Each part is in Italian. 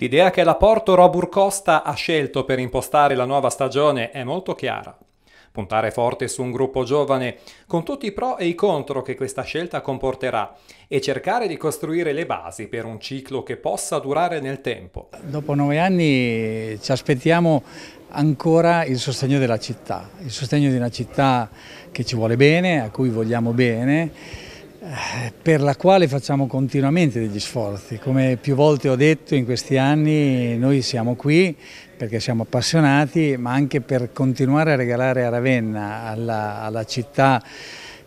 L'idea che la Porto Robur Costa ha scelto per impostare la nuova stagione è molto chiara. Puntare forte su un gruppo giovane, con tutti i pro e i contro che questa scelta comporterà, e cercare di costruire le basi per un ciclo che possa durare nel tempo. Dopo nove anni ci aspettiamo ancora il sostegno della città, il sostegno di una città che ci vuole bene, a cui vogliamo bene per la quale facciamo continuamente degli sforzi. Come più volte ho detto in questi anni, noi siamo qui perché siamo appassionati, ma anche per continuare a regalare a Ravenna, alla, alla città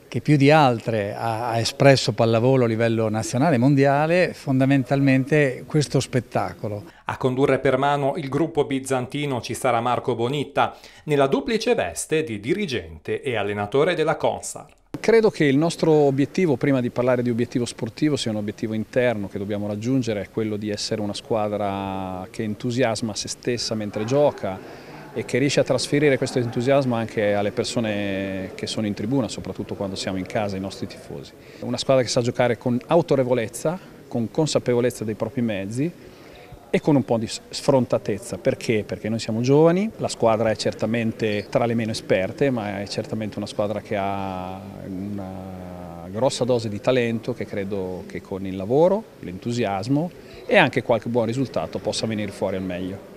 che più di altre ha, ha espresso pallavolo a livello nazionale e mondiale, fondamentalmente questo spettacolo. A condurre per mano il gruppo bizantino ci sarà Marco Bonitta, nella duplice veste di dirigente e allenatore della Consar. Credo che il nostro obiettivo, prima di parlare di obiettivo sportivo, sia un obiettivo interno che dobbiamo raggiungere, è quello di essere una squadra che entusiasma se stessa mentre gioca e che riesce a trasferire questo entusiasmo anche alle persone che sono in tribuna, soprattutto quando siamo in casa, i nostri tifosi. Una squadra che sa giocare con autorevolezza, con consapevolezza dei propri mezzi, e con un po' di sfrontatezza. Perché? Perché noi siamo giovani, la squadra è certamente tra le meno esperte, ma è certamente una squadra che ha una grossa dose di talento che credo che con il lavoro, l'entusiasmo e anche qualche buon risultato possa venire fuori al meglio.